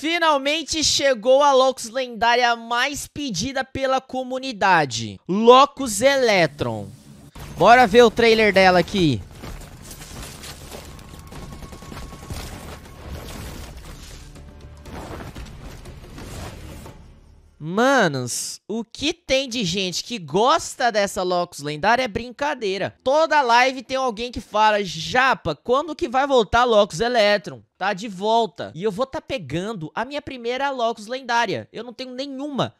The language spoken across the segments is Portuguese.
Finalmente chegou a Locus lendária mais pedida pela comunidade, Locus Electron. Bora ver o trailer dela aqui. Manos, o que tem de gente que gosta dessa Locus lendária é brincadeira. Toda live tem alguém que fala, Japa, quando que vai voltar Locus Electron? tá de volta. E eu vou tá pegando a minha primeira Locus lendária. Eu não tenho nenhuma.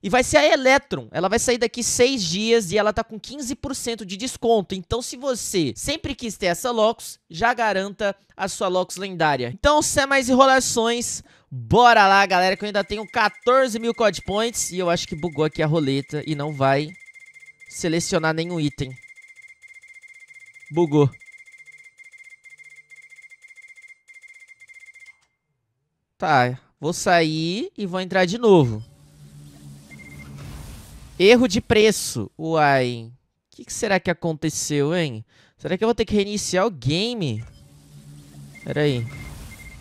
E vai ser a Electron. Ela vai sair daqui 6 dias e ela tá com 15% de desconto. Então, se você sempre quis ter essa Locus, já garanta a sua Locus lendária. Então, sem mais enrolações, bora lá, galera, que eu ainda tenho 14 mil Code Points. E eu acho que bugou aqui a roleta e não vai selecionar nenhum item. Bugou. Tá, vou sair e vou entrar de novo. Erro de preço. Uai. O que, que, será que aconteceu, hein? Será que eu vou ter que reiniciar o game? Pera aí.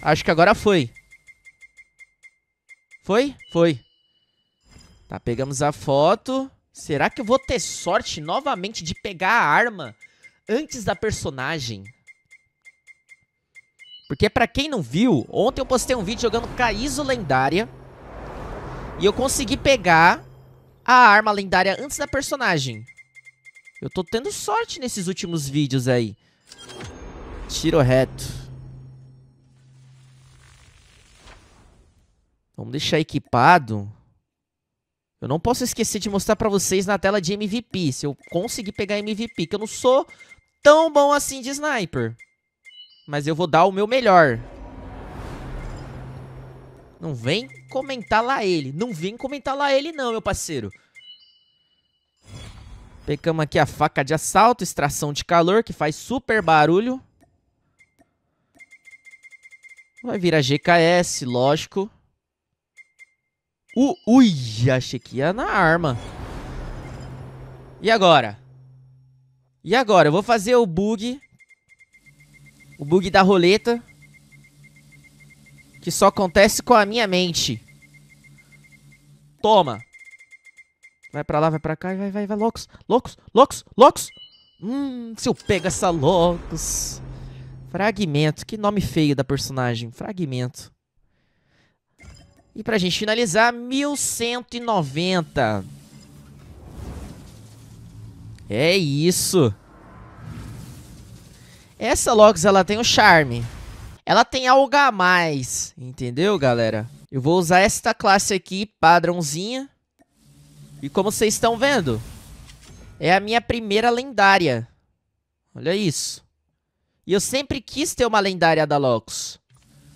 Acho que agora foi. Foi? Foi. Tá, pegamos a foto. Será que eu vou ter sorte novamente de pegar a arma antes da personagem? Porque pra quem não viu, ontem eu postei um vídeo jogando Caíso Lendária. E eu consegui pegar a arma lendária antes da personagem. Eu tô tendo sorte nesses últimos vídeos aí. Tiro reto. Vamos deixar equipado. Eu não posso esquecer de mostrar pra vocês na tela de MVP. Se eu conseguir pegar MVP, que eu não sou tão bom assim de sniper. Mas eu vou dar o meu melhor. Não vem comentar lá ele. Não vem comentar lá ele não, meu parceiro. Pecamos aqui a faca de assalto, extração de calor, que faz super barulho. Vai virar GKS, lógico. Uh, ui, achei que ia na arma. E agora? E agora? Eu vou fazer o bug o bug da roleta. Que só acontece com a minha mente. Toma. Vai pra lá, vai pra cá. Vai, vai, vai. Locos, Locos, Locos, Locos. Hum, se eu pego essa Locos. Fragmento. Que nome feio da personagem. Fragmento. E pra gente finalizar, 1190. É isso. Essa Locks, ela tem um charme. Ela tem algo a mais, entendeu, galera? Eu vou usar esta classe aqui, padrãozinha. E como vocês estão vendo, é a minha primeira lendária. Olha isso. E eu sempre quis ter uma lendária da Locus.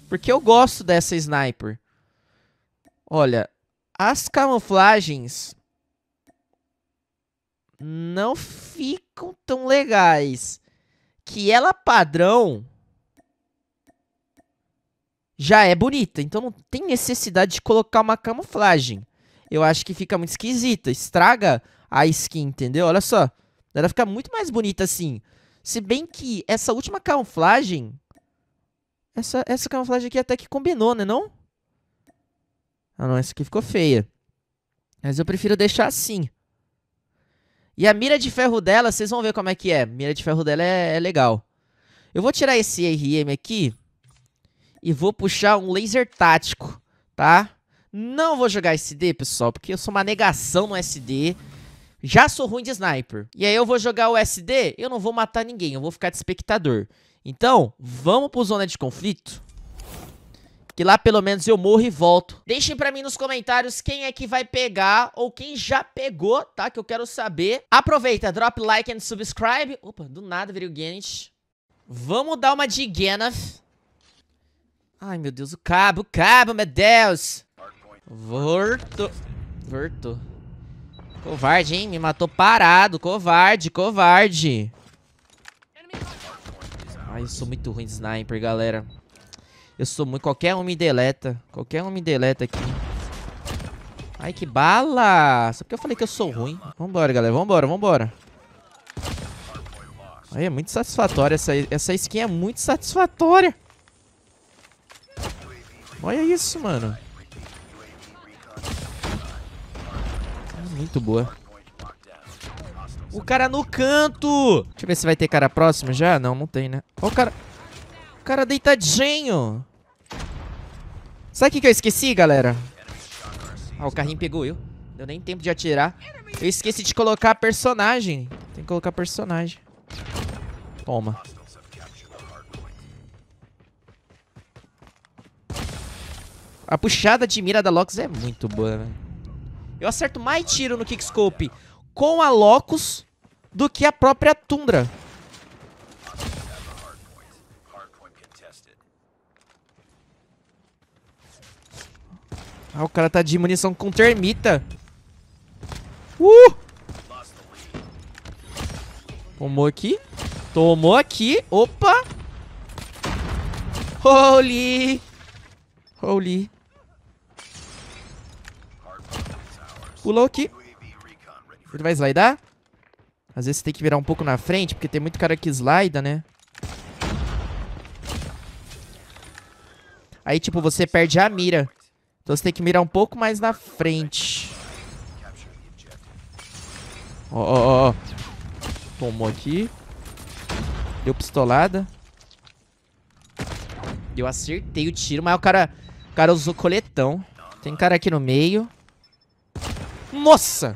Porque eu gosto dessa sniper. Olha, as camuflagens não ficam tão legais que ela padrão já é bonita. Então não tem necessidade de colocar uma camuflagem. Eu acho que fica muito esquisita. Estraga a skin, entendeu? Olha só. Ela fica muito mais bonita assim. Se bem que essa última camuflagem... Essa, essa camuflagem aqui até que combinou, né não? Ah não, essa aqui ficou feia. Mas eu prefiro deixar assim. E a mira de ferro dela, vocês vão ver como é que é. mira de ferro dela é, é legal. Eu vou tirar esse RM aqui e vou puxar um laser tático, tá? Não vou jogar SD, pessoal, porque eu sou uma negação no SD. Já sou ruim de sniper. E aí eu vou jogar o SD, eu não vou matar ninguém, eu vou ficar de espectador. Então, vamos pro zona de conflito. Que lá pelo menos eu morro e volto. Deixem pra mim nos comentários quem é que vai pegar ou quem já pegou, tá? Que eu quero saber. Aproveita, drop like and subscribe. Opa, do nada virou Gennett. Vamos dar uma de Genneth. Ai, meu Deus, o cabo, o cabo, meu Deus. Vorto. Vorto. Covarde, hein? Me matou parado. Covarde, covarde. Ai, eu sou muito ruim de sniper, galera. Eu sou muito... Qualquer um me deleta. Qualquer um me deleta aqui. Ai, que bala! Só porque eu falei que eu sou ruim. Vambora, galera. Vambora, vambora. Aí, é muito satisfatória. Essa, essa skin é muito satisfatória. Olha isso, mano. É muito boa. O cara no canto! Deixa eu ver se vai ter cara próximo já. Não, não tem, né? Olha o cara... Cara deitadinho. Sabe o que, que eu esqueci, galera? Ah, o carrinho pegou eu. Deu nem tempo de atirar. Eu esqueci de colocar personagem. Tem que colocar personagem. Toma. A puxada de mira da Locus é muito boa, velho. Né? Eu acerto mais tiro no Kickscope com a Locus do que a própria Tundra. Ah, o cara tá de munição com termita. Uh! Tomou aqui. Tomou aqui. Opa! Holy! Holy. Pulou aqui. Ele vai slidar? Às vezes tem que virar um pouco na frente, porque tem muito cara que slida, né? Aí, tipo, você perde a mira. Então você tem que mirar um pouco mais na frente. Ó, ó, ó. Tomou aqui. Deu pistolada. Eu acertei o tiro, mas o cara, o cara usou coletão. Tem cara aqui no meio. Nossa!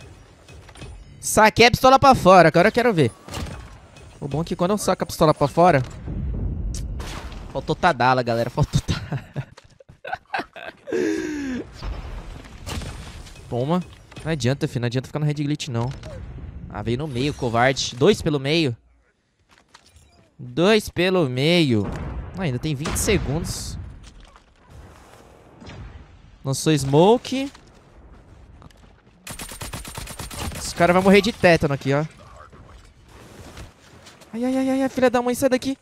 Saquei a pistola pra fora, agora eu quero ver. O bom é que quando eu saco a pistola pra fora... Faltou Tadala, galera. Faltou Toma. Não adianta, filho. Não adianta ficar no red glitch, não. Ah, veio no meio, covarde. Dois pelo meio. Dois pelo meio. Ah, ainda tem 20 segundos. Lançou smoke. Os cara vai morrer de tétano aqui, ó. Ai, ai, ai, ai, filha da mãe, sai daqui.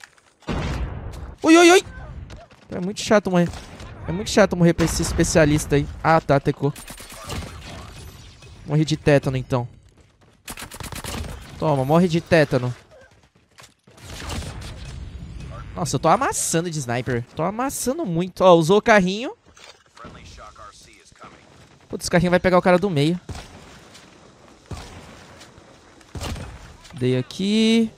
ui ui ui É muito chato, mãe. É muito chato morrer pra esse especialista aí. Ah, tá, tecou. Morre de tétano, então. Toma, morre de tétano. Nossa, eu tô amassando de sniper. Tô amassando muito. Ó, usou o carrinho. Putz, o carrinho vai pegar o cara do meio. Dei aqui.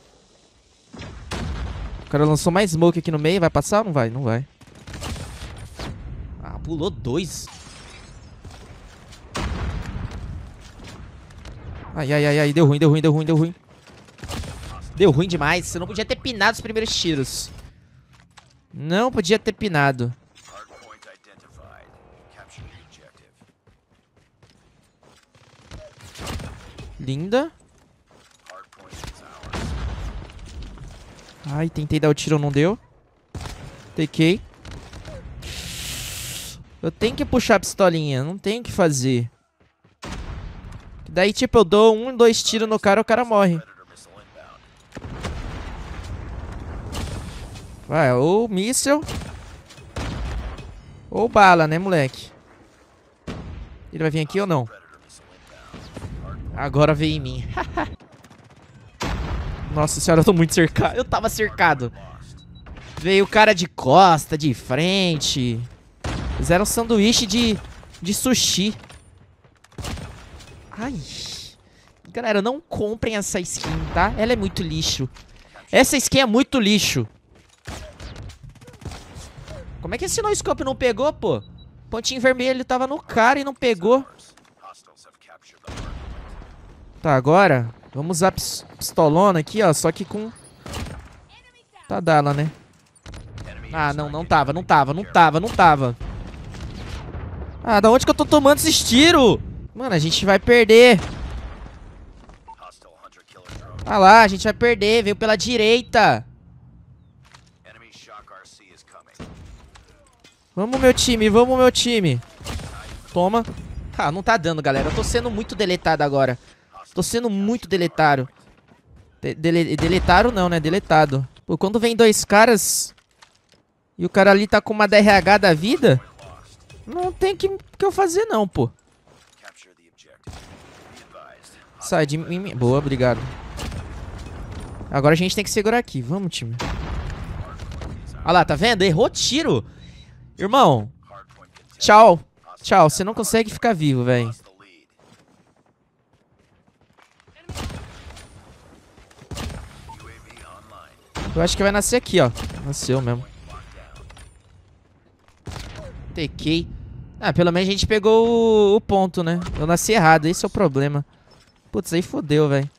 O cara lançou mais smoke aqui no meio. Vai passar ou não vai? Não vai. Ah, pulou dois. Ai, ai, ai, ai. Deu ruim, deu ruim, deu ruim, deu ruim. Deu ruim demais. Você não podia ter pinado os primeiros tiros. Não podia ter pinado. Linda. Ai, tentei dar o tiro, não deu. Takei. Eu tenho que puxar a pistolinha, não tenho o que fazer. Daí, tipo, eu dou um, dois tiros no cara, o cara morre. Vai, ou míssel. Ou bala, né, moleque? Ele vai vir aqui ou não? Agora veio em mim. Nossa senhora, eu tô muito cercado. Eu tava cercado. Veio o cara de costa, de frente. Fizeram um sanduíche de, de sushi. Ai. Galera, não comprem essa skin, tá? Ela é muito lixo. Essa skin é muito lixo. Como é que esse no-scope não pegou, pô? Pontinho vermelho tava no cara e não pegou. Tá, agora vamos usar pistolona aqui, ó. Só que com... Tá dala, né? Ah, não, não tava, não tava, não tava, não tava. Ah, da onde que eu tô tomando esses tiros? Mano, a gente vai perder. Ah lá, a gente vai perder. Veio pela direita. Vamos, meu time. Vamos, meu time. Toma. Ah, não tá dando, galera. Eu tô sendo muito deletado agora. Tô sendo muito deletado. De dele deletado não, né? Deletado. Pô, quando vem dois caras e o cara ali tá com uma DRH da vida, não tem que, que eu fazer não, pô. passar de mim. Boa, obrigado. Agora a gente tem que segurar aqui. Vamos, time. Olha lá, tá vendo? Errou tiro. Irmão. Tchau. Tchau. Você não consegue ficar vivo, velho. Eu acho que vai nascer aqui, ó. Nasceu mesmo. TK. Ah, pelo menos a gente pegou o ponto, né? Eu nasci errado. Esse é o problema. Putz, aí fodeu, velho.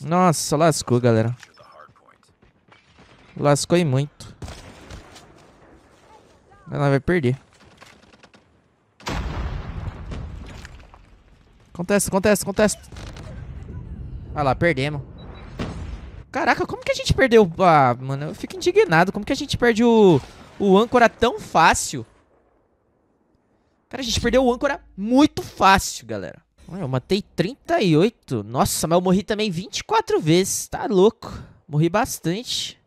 Nossa, lascou, galera. Lascou e muito. Ela vai perder. Acontece, acontece, acontece. Olha lá, perdemos. Caraca, como que a gente perdeu? Ah, mano, eu fico indignado. Como que a gente perde o, o âncora tão fácil? Cara, a gente perdeu o âncora muito fácil, galera. Eu matei 38. Nossa, mas eu morri também 24 vezes. Tá louco. Morri bastante.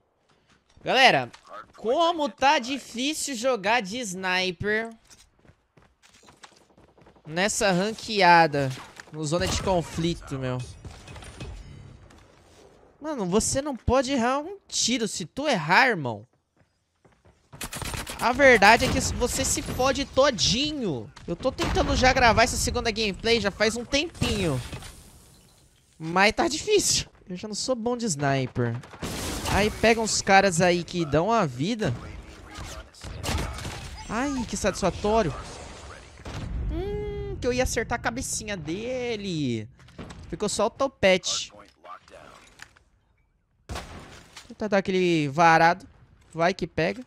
Galera, como tá difícil jogar de sniper nessa ranqueada, no zona de conflito, meu. Mano, você não pode errar um tiro. Se tu errar, irmão, a verdade é que você se fode todinho. Eu tô tentando já gravar essa segunda gameplay já faz um tempinho. Mas tá difícil. Eu já não sou bom de sniper. Aí pega uns caras aí que dão a vida. Ai, que satisfatório. Hum, que eu ia acertar a cabecinha dele. Ficou só o topete. Tentar dar aquele varado. Vai que pega.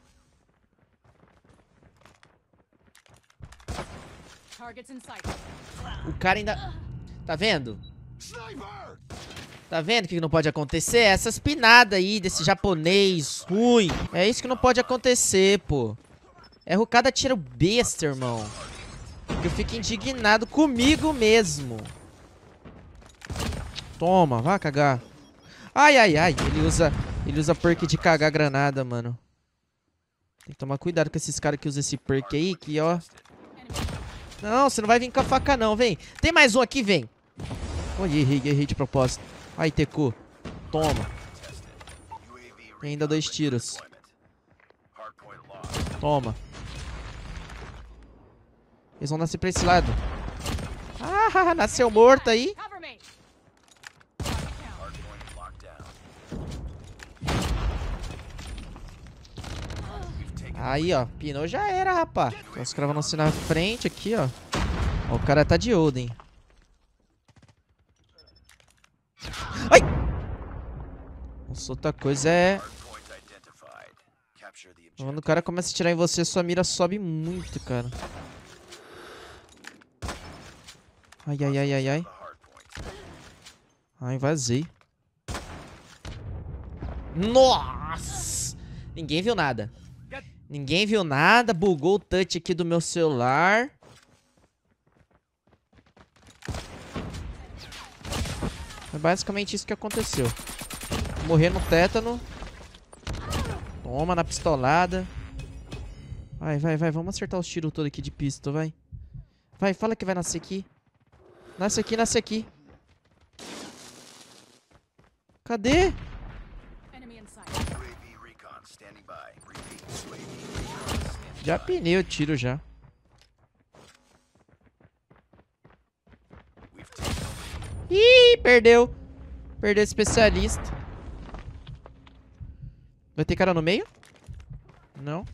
O cara ainda... Tá vendo? Tá vendo o que não pode acontecer? Essas pinadas aí desse japonês ruim. É isso que não pode acontecer, pô. É cada tiro besta, irmão. Eu fico indignado comigo mesmo. Toma, vá cagar. Ai, ai, ai. Ele usa, ele usa perk de cagar granada, mano. Tem que tomar cuidado com esses caras que usam esse perk aí, que ó... Não, você não vai vir com a faca não, vem. Tem mais um aqui, vem. Olha, errei, errei de propósito. Aí, Teku. Toma. Tem ainda dois tiros. Toma. Eles vão nascer pra esse lado. Ah, nasceu morto aí. Aí, ó. Pinou já era, rapá. Tá escravando então, se na frente aqui, ó. ó. O cara tá de Odin. Ai! Nossa, outra coisa é... Quando o cara começa a tirar em você, sua mira sobe muito, cara. Ai, ai, ai, ai, ai. Ai, vazei. Nossa! Ninguém viu nada. Ninguém viu nada. Bugou o touch aqui do meu celular. É basicamente isso que aconteceu. Morrer no tétano. Toma na pistolada. Vai, vai, vai. Vamos acertar os tiros todos aqui de pistol, vai. Vai, fala que vai nascer aqui. Nasce aqui, nasce aqui. Cadê? Já pinei o tiro já. Ih, perdeu. Perdeu especialista. Vai ter cara no meio? Não.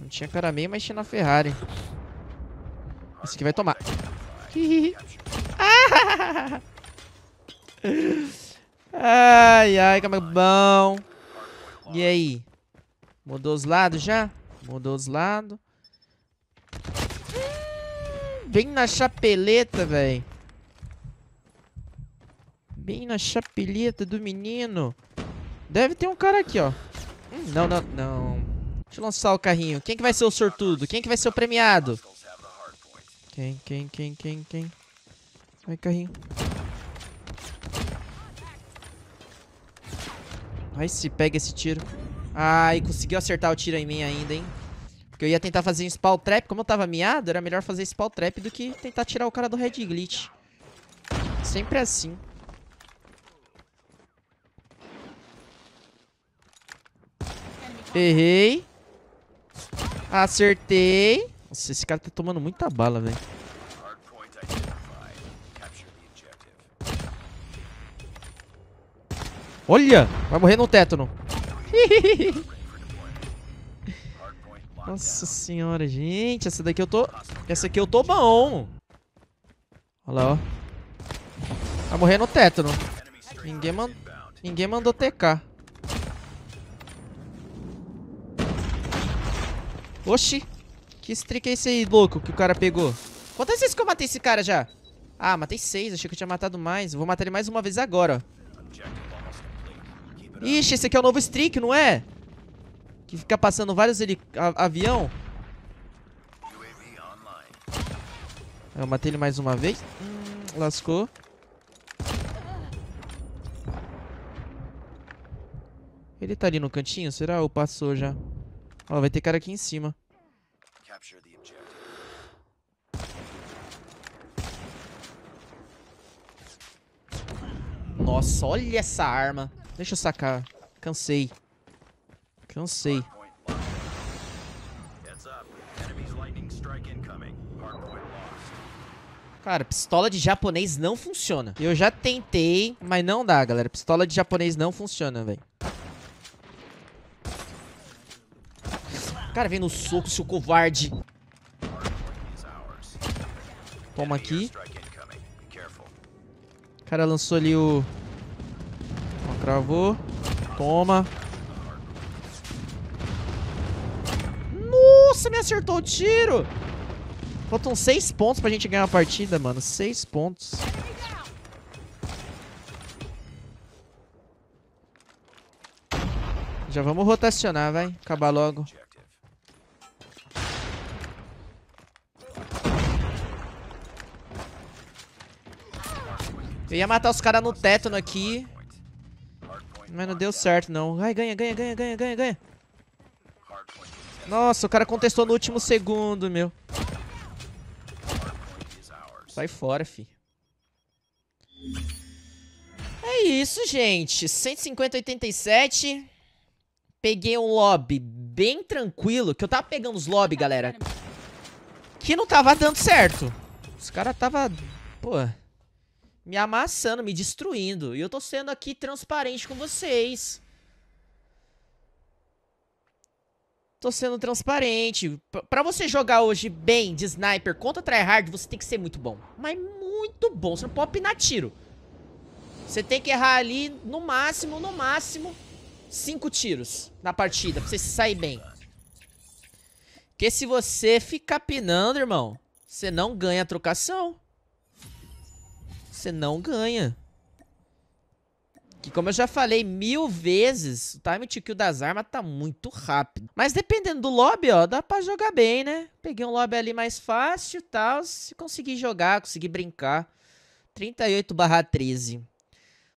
Não tinha cara meio, mas tinha na Ferrari. Esse aqui vai tomar. ai, ai, que é bom. E aí? Mudou os lados já? Mudou os lados. Bem na chapeleta, velho. Bem na chapeleta do menino. Deve ter um cara aqui, ó. Hum, não, não, não. Deixa eu lançar o carrinho. Quem que vai ser o sortudo? Quem que vai ser o premiado? Quem, quem, quem, quem, quem? Vai, carrinho. Vai se pega esse tiro. Ai, conseguiu acertar o tiro em mim ainda, hein? Porque eu ia tentar fazer um spawn trap. Como eu tava miado, era melhor fazer spawn trap do que tentar tirar o cara do red glitch. Sempre assim. Errei. Acertei. Nossa, esse cara tá tomando muita bala, velho. Olha! Vai morrer no tétano. Nossa senhora, gente. Essa daqui eu tô... Essa aqui eu tô bom. Olha lá, ó. Vai morrer no teto, não. Ninguém, man... Ninguém mandou TK. Oxi. Que streak é esse aí, louco, que o cara pegou? Quantas vezes que eu matei esse cara já? Ah, matei seis. Achei que eu tinha matado mais. Vou matar ele mais uma vez agora, ó. Ixi, esse aqui é o novo Streak, não é? Que fica passando vários ele... avião. Eu matei ele mais uma vez. Hum, lascou. Ele tá ali no cantinho, será? Ou passou já? Ó, vai ter cara aqui em cima. Nossa, olha essa arma. Deixa eu sacar. Cansei. Cansei. Cara, pistola de japonês não funciona. Eu já tentei, mas não dá, galera. Pistola de japonês não funciona, velho. Cara, vem no soco, seu covarde. Toma aqui. O cara lançou ali o... Travou. Toma. Nossa, me acertou o tiro. Faltam seis pontos pra gente ganhar a partida, mano. Seis pontos. Já vamos rotacionar, vai. Acabar logo. Eu ia matar os caras no tétano aqui. Mas não deu certo, não. Ai, ganha, ganha, ganha, ganha, ganha, ganha. Nossa, o cara contestou no último segundo, meu. Sai fora, fi. É isso, gente. 150,87. Peguei um lobby bem tranquilo. Que eu tava pegando os lobby, galera. Que não tava dando certo. Os caras tava... Pô me amassando, me destruindo. E eu tô sendo aqui transparente com vocês. Tô sendo transparente. Pra você jogar hoje bem de sniper contra tryhard, você tem que ser muito bom. Mas muito bom. Você não pode opinar tiro. Você tem que errar ali, no máximo, no máximo, cinco tiros na partida. Pra você se sair bem. Porque se você ficar pinando, irmão, você não ganha a trocação. Você não ganha. Que como eu já falei mil vezes, o time to kill das armas tá muito rápido. Mas dependendo do lobby, ó, dá pra jogar bem, né? Peguei um lobby ali mais fácil e tal, se conseguir jogar, conseguir brincar. 38 barra 13.